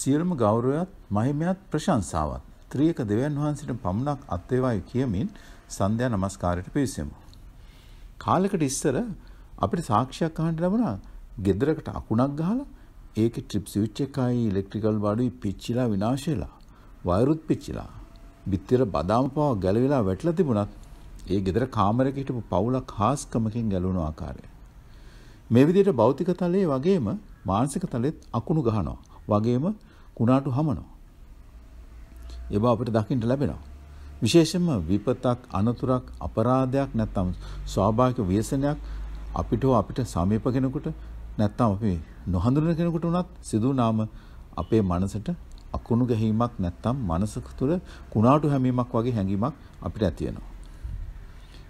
සියලුම ගෞරවයත් මහිමයත් ප්‍රශංසාවත් ත්‍රියක දෙවියන් වහන්සේට පමණක් අත්වේවායි කියමින් සන්ධ්‍යා නමස්කාරයට පිවිසෙමු. කාලෙකට ඉස්සර අපිට සාක්ෂියක් අහන්න ලැබුණා ගෙදරකට අකුණක් ගහලා ඒකේ ට්‍රිප් ස්විච් එකයි ඉලෙක්ට්‍රිකල් බඩුයි පිච්චිලා විනාශ වෙලා වයරුත් පිච්චිලා බිත්තර බදාම පාව ගැලවිලා වැටලා තිබුණත් ඒ ගෙදර කාමරයක හිටපු පවුලක් හාස්කමකින් ගැලවුණු ආකාරය. මේ විදිහට භෞතික තලයේ වගේම මානසික තලෙත් අකුණු ගහනවා. වගේම කුණාටු හමනවා. ඒ බව අපිට දකින්න ලැබෙනවා. විශේෂයෙන්ම විපතක් අනතුරක් අපරාධයක් නැත්නම් ස්වාභාවික ව්‍යසනයක් අපිට අපිට සමීප කෙනෙකුට නැත්නම් අපි නොහඳුනන කෙනෙකුට උනත් සිදුනාම අපේ මනසට අකුණු ගැහිමක් නැත්නම් මනසක තුළ කුණාටු හැමීමක් වගේ හැඟීමක් අපිට ඇති වෙනවා.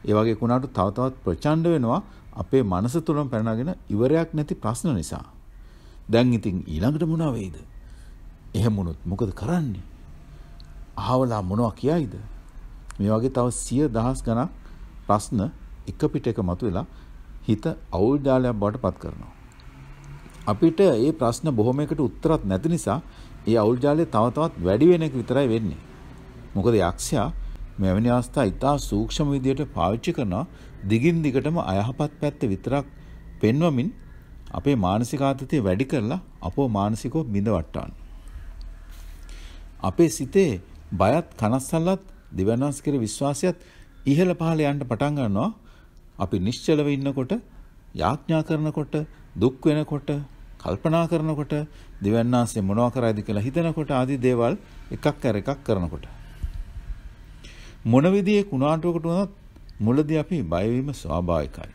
ඒ වගේ කුණාටු තව තවත් ප්‍රචණ්ඩ වෙනවා අපේ මනස තුළම පැනනගෙන ඉවරයක් නැති ප්‍රශ්න නිසා. දැන් ඉතින් ඊළඟට මොනවා වෙයිද? එහෙම වුණොත් මොකද කරන්නේ? අහවලා මොනවා කියයිද? මේ වගේ තව සිය දහස් ගණක් ප්‍රශ්න එක පිට එක මතුවලා හිත අවුල් ජාලයක් බවට පත් කරනවා. අපිට මේ ප්‍රශ්න බොහොමයකට උත්තරත් නැති නිසා ඒ අවුල් ජාලය තව තවත් වැඩි වෙන එක විතරයි වෙන්නේ. මොකද යක්ෂයා මෙවැනි අවස්ථා ඉතා සූක්ෂම විදියට පාවිච්චි කරනවා දිගින් දිගටම අයහපත් පැත්ත විතරක් පෙන්වමින් අපේ මානසික ආතතිය වැඩි කරලා අපෝ මානසිකව බිඳවට්ටවන්න. අපේ සිතේ බයත් කනස්සල්ලත් දෙවනස් කෙර විශ්වාසයත් ඉහළ පහළ යන්න පටන් ගන්නවා. අපි නිශ්චලව ඉන්නකොට, යාඥා කරනකොට, දුක් වෙනකොට, කල්පනා කරනකොට, දෙවන්නාසේ මොනවා කරයිද කියලා හිතනකොට ආදී දේවල් එකක් කර එකක් කරනකොට. මොන විදිහේ කුණාටුවකට වුණත් මුලදී අපි බය වීම ස්වාභාවිකයි.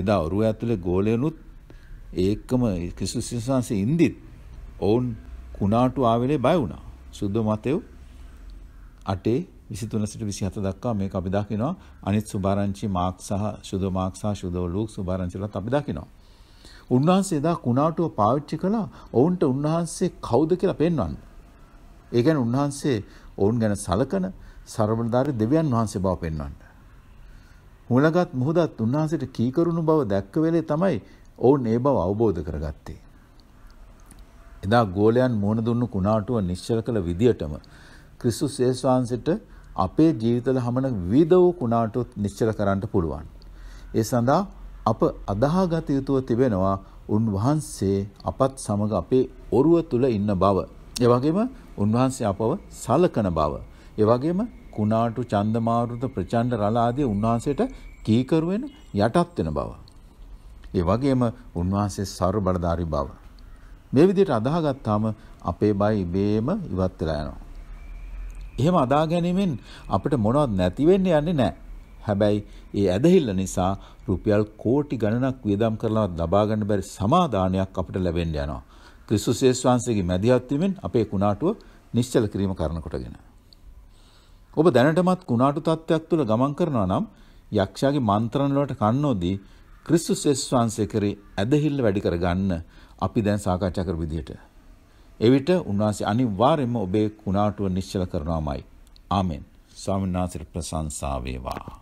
එදා ඔරුව ඇතුලේ ගෝලයනුත් ඒකම කිසුස් වහන්සේ ඉඳිත් ඔවුන් කුණාටු ආවෙලේ බය වුණා. සුද්ධ මතෙව් 8 23 සිට 27 දක්වා මේක අපි දකිනවා. අනිත් සුභාරංචි මාක් සහ සුද්ධ මාක් සහ සුද්ධ ලූක් සුභාරංචිලත් අපි දකිනවා. උන්වහන්සේ එදා කුණාටුව පාවිච්චි කළා ඔවුන්ට උන්වහන්සේ කවුද කියලා පෙන්වන්න. ඒ කියන්නේ උන්වහන්සේ ඔවුන් ගැන සලකන ਸਰබලධාරී දෙවියන් වහන්සේ බව පෙන්වන්න. මුලගත් මුහුදත් උන්වහන්සේට කීකරුණු බව දැක්ක වෙලේ තමයි ඔවුන් ඒ බව අවබෝධ කරගත්තේ. එදා ගෝලයන් මුහුණ දුන්නු කුණාටුව නිශ්චල කළ විදියටම ක්‍රිස්තුස් යේසුස් වහන්සේට අපේ ජීවිතවල හමන විවිධ වූ කුණාටුත් නිශ්චල කරන්න පුළුවන්. ඒ සඳහා අප අදාහගත යුතුව තිබෙනවා උන්වහන්සේ අපත් සමග අපේ ඔරුව තුල ඉන්න බව. ඒ වගේම උන්වහන්සේ අපව සලකන බව. ඒ වගේම කුණාටු චන්දමාරුත ප්‍රචණ්ඩ රළ ආදී උන්වහන්සේට කීකරු වෙන යටත් වෙන බව. ඒ වගේම උන්වහන්සේ සර්ව බලධාරී බව. මේ විදිහට අදාහගත්තාම අපේ බය ඉබේම ඉවත් වෙලා යනවා. එහෙම අදා ගැනීමෙන් අපිට මොනවත් නැති වෙන්න යන්නේ නැහැ. හැබැයි ඒ ඇදහිල්ල නිසා රුපියල් කෝටි ගණනක් වියදම් කරලවත් ලබා ගන්න බැරි සමාදානයක් අපිට ලැබෙන්න යනවා. ක්‍රිස්තුස් යේසුස් වහන්සේගේ මැදිහත් වීමෙන් අපේ කුණාටුව නිශ්චල කිරීම කරන කොටගෙන. ඔබ දැනටමත් කුණාටු තත්ත්වයක් තුළ ගමන් කරනවා නම් යක්ෂයාගේ මන්ත්‍රණ වලට කන් නොදී ක්‍රිස්තුස් යේසුස් වහන්සේ කරේ ඇදහිල්ල වැඩි කරගන්න අපි දැන් සාකච්ඡා කරපු විදිහට. එවිට උන්වහන්සේ අනිවාර්යයෙන්ම ඔබේ කුණාටුව නිශ්චල කරනවාමයි. ආමෙන්. ස්වාමීන් වහන්සේට ප්‍රශංසා වේවා.